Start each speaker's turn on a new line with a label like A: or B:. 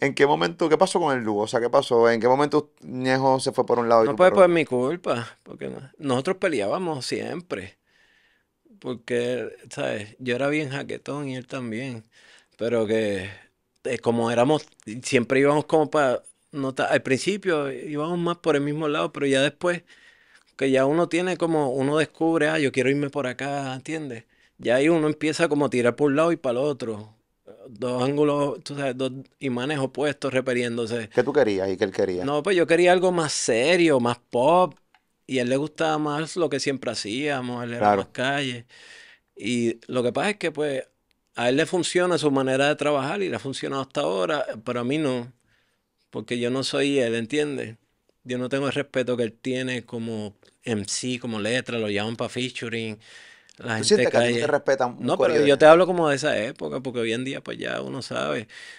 A: ¿En qué momento, qué pasó con el Lugo? O sea, ¿qué pasó? ¿En qué momento Ñejo se fue por un lado? Y no puede por
B: mi culpa, porque nosotros peleábamos siempre. Porque, ¿sabes? Yo era bien jaquetón y él también. Pero que, eh, como éramos, siempre íbamos como para. No, al principio íbamos más por el mismo lado, pero ya después, que ya uno tiene como, uno descubre, ah, yo quiero irme por acá, ¿entiendes? Ya ahí uno empieza como a tirar por un lado y para el otro dos ángulos, tú sabes, dos imanes opuestos repeliéndose.
A: ¿Qué tú querías y qué él quería? No,
B: pues yo quería algo más serio, más pop. Y a él le gustaba más lo que siempre hacíamos, él era claro. las calles. Y lo que pasa es que, pues, a él le funciona su manera de trabajar y le ha funcionado hasta ahora, pero a mí no. Porque yo no soy él, ¿entiendes? Yo no tengo el respeto que él tiene como MC, como letra, lo llaman para featuring. La gente ¿Tú sientes que a ti te respetan? No, pero yo te hablo como de esa época, porque hoy en día pues ya uno sabe.